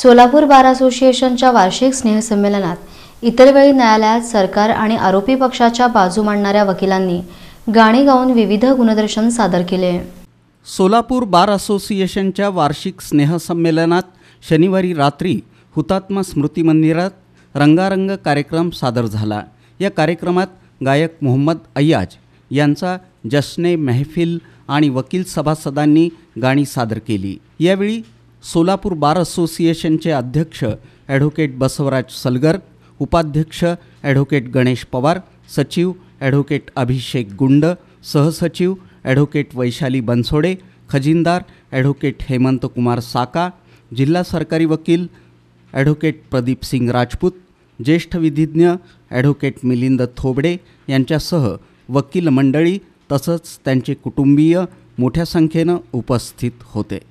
सोलापूर बार असोसिएशनच्या वार्षिक स्नेहसंमेलनात इतर वेळी न्यायालयात सरकार आणि आरोपी पक्षाच्या बाजू मांडणाऱ्या वकिलांनी गाणी गाऊन विविध गुणदर्शन सादर केले सोलापूर बार असोसिएशनच्या वार्षिक स्नेहसंमेलनात शनिवारी रात्री हुतात्मा स्मृती मंदिरात रंगारंग कार्यक्रम सादर झाला या कार्यक्रमात गायक मोहम्मद अय्याज यांचा जश्ने मेहफिल आणि वकील सभासदांनी गाणी सादर केली यावेळी सोलापूर बार असोसिएशनचे अध्यक्ष ॲडव्होकेट बसवराज सलगर उपाध्यक्ष ॲडव्होकेट गणेश पवार सचिव ॲडव्होकेट अभिषेक गुंड सहसचिव ॲडव्होकेट वैशाली बनसोडे खजिनदार ॲडव्होकेट हेमंत कुमार साका जिल्हा सरकारी वकील ॲडव्होकेट प्रदीप सिंग राजपूत ज्येष्ठ विधिज्ञ ॲडव्होकेट मिलिंद थोबडे यांच्यासह वकील मंडळी तसंच त्यांचे कुटुंबीय मोठ्या संख्येनं उपस्थित होते